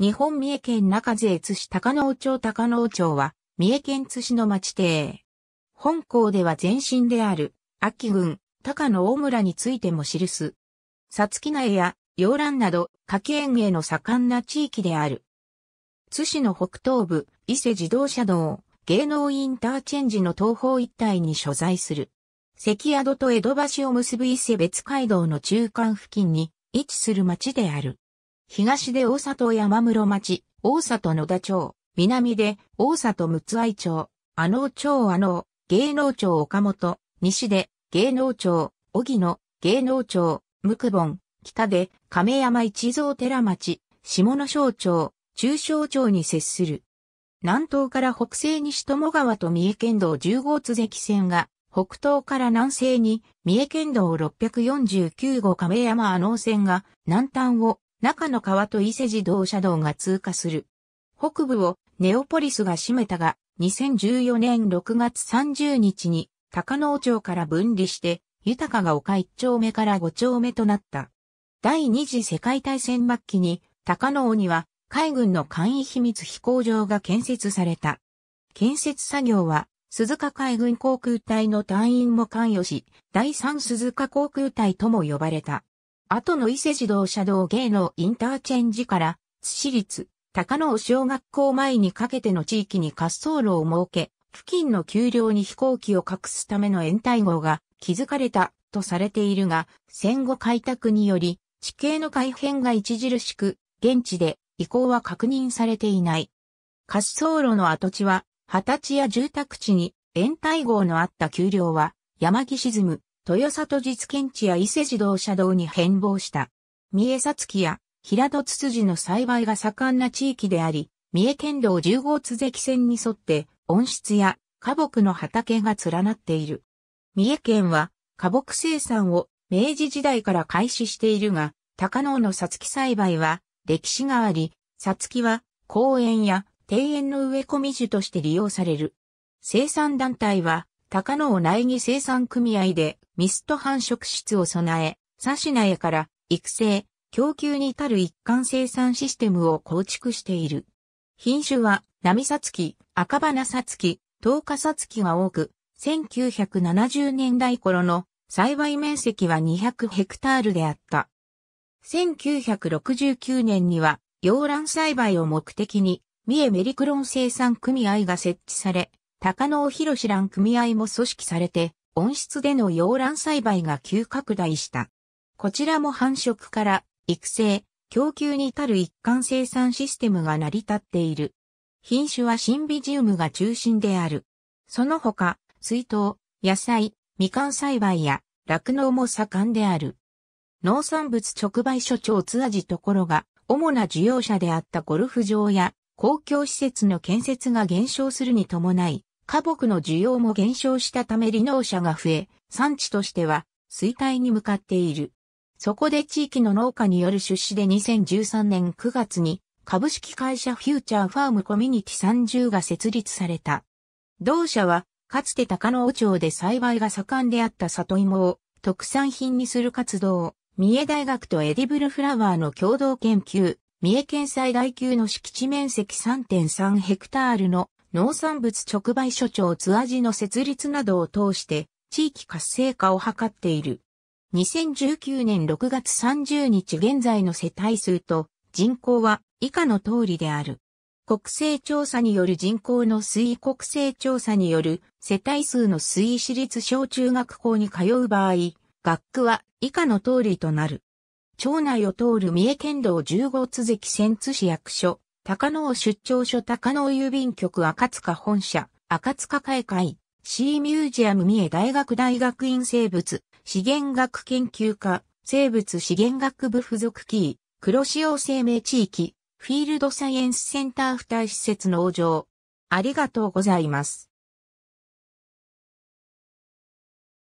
日本三重県中津津市高野町高野町は、三重県津市の町邸。本校では前身である、秋郡、高野大村についても記す。さつき苗や、洋蘭など、家計園芸の盛んな地域である。津市の北東部、伊勢自動車道、芸能インターチェンジの東方一帯に所在する。関宿と江戸橋を結ぶ伊勢別街道の中間付近に位置する町である。東で大里山室町、大里野田町、南で大里六愛町、阿能町阿能、芸能町岡本、西で芸能町、荻野、芸能町、無久本、北で亀山一蔵寺町、下野省町、中小町に接する。南東から北西に友川と三重県道10号津関線が、北東から南西に三重県道649号亀山阿能線が南端を中の川と伊勢自動車道が通過する。北部をネオポリスが占めたが、2014年6月30日に高野町から分離して、豊かが丘1丁目から5丁目となった。第二次世界大戦末期に高野には海軍の簡易秘密飛行場が建設された。建設作業は鈴鹿海軍航空隊の隊員も関与し、第三鈴鹿航空隊とも呼ばれた。後の伊勢自動車道芸能インターチェンジから、津市立、高野小学校前にかけての地域に滑走路を設け、付近の丘陵に飛行機を隠すための延滞号が築かれたとされているが、戦後開拓により、地形の改変が著しく、現地で移行は確認されていない。滑走路の跡地は、二十歳や住宅地に、延滞号のあった丘陵は、山木沈む、豊里実験地や伊勢自動車道に変貌した。三重さつきや平戸つつじの栽培が盛んな地域であり、三重県道10号津関線に沿って温室や花木の畑が連なっている。三重県は花木生産を明治時代から開始しているが、高野のさつき栽培は歴史があり、さつきは公園や庭園の植え込み樹として利用される。生産団体は高野内儀生産組合でミスト繁殖室を備え、サシナエから育成、供給に至る一貫生産システムを構築している。品種は、ナミサツキ、赤花ツキ、トウカサツキが多く、1970年代頃の栽培面積は200ヘクタールであった。1969年には、洋蘭栽培を目的に、三重メリクロン生産組合が設置され、高野博士蘭組合も組織されて、温室での洋蘭栽培が急拡大した。こちらも繁殖から育成、供給に至る一貫生産システムが成り立っている。品種はシンビジウムが中心である。その他、水筒、野菜、みかん栽培や酪農も盛んである。農産物直売所長津味ところが、主な需要者であったゴルフ場や公共施設の建設が減少するに伴い、花木の需要も減少したため離農者が増え、産地としては衰退に向かっている。そこで地域の農家による出資で2013年9月に株式会社フューチャーファームコミュニティ30が設立された。同社はかつて高野町で栽培が盛んであった里芋を特産品にする活動を三重大学とエディブルフラワーの共同研究、三重県最大級の敷地面積3.3ヘクタールの農産物直売所長ツアジの設立などを通して地域活性化を図っている。2019年6月30日現在の世帯数と人口は以下の通りである。国勢調査による人口の推移国勢調査による世帯数の推移私立小中学校に通う場合、学区は以下の通りとなる。町内を通る三重県道15都き千津市役所、高野出張所高野郵便局赤塚本社、赤塚会会、C ミュージアム三重大学大学院生物、資源学研究科、生物資源学部附属キー、黒潮生命地域、フィールドサイエンスセンター付帯施設農場。ありがとうございます。